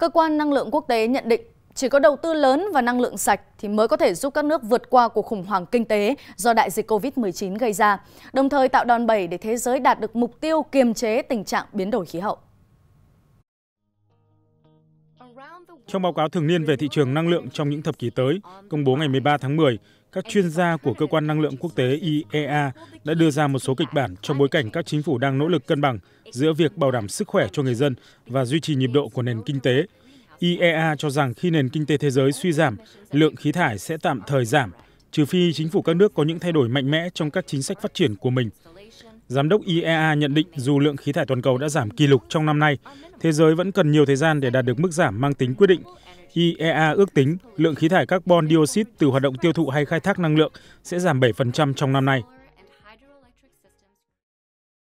Cơ quan năng lượng quốc tế nhận định chỉ có đầu tư lớn và năng lượng sạch thì mới có thể giúp các nước vượt qua cuộc khủng hoảng kinh tế do đại dịch Covid-19 gây ra, đồng thời tạo đòn bẩy để thế giới đạt được mục tiêu kiềm chế tình trạng biến đổi khí hậu. Trong báo cáo thường niên về thị trường năng lượng trong những thập kỷ tới, công bố ngày 13 tháng 10, các chuyên gia của cơ quan năng lượng quốc tế IEA đã đưa ra một số kịch bản trong bối cảnh các chính phủ đang nỗ lực cân bằng giữa việc bảo đảm sức khỏe cho người dân và duy trì nhịp độ của nền kinh tế. IEA cho rằng khi nền kinh tế thế giới suy giảm, lượng khí thải sẽ tạm thời giảm, trừ phi chính phủ các nước có những thay đổi mạnh mẽ trong các chính sách phát triển của mình. Giám đốc IEA nhận định dù lượng khí thải toàn cầu đã giảm kỷ lục trong năm nay, thế giới vẫn cần nhiều thời gian để đạt được mức giảm mang tính quyết định. IEA ước tính lượng khí thải carbon dioxide từ hoạt động tiêu thụ hay khai thác năng lượng sẽ giảm 7% trong năm nay.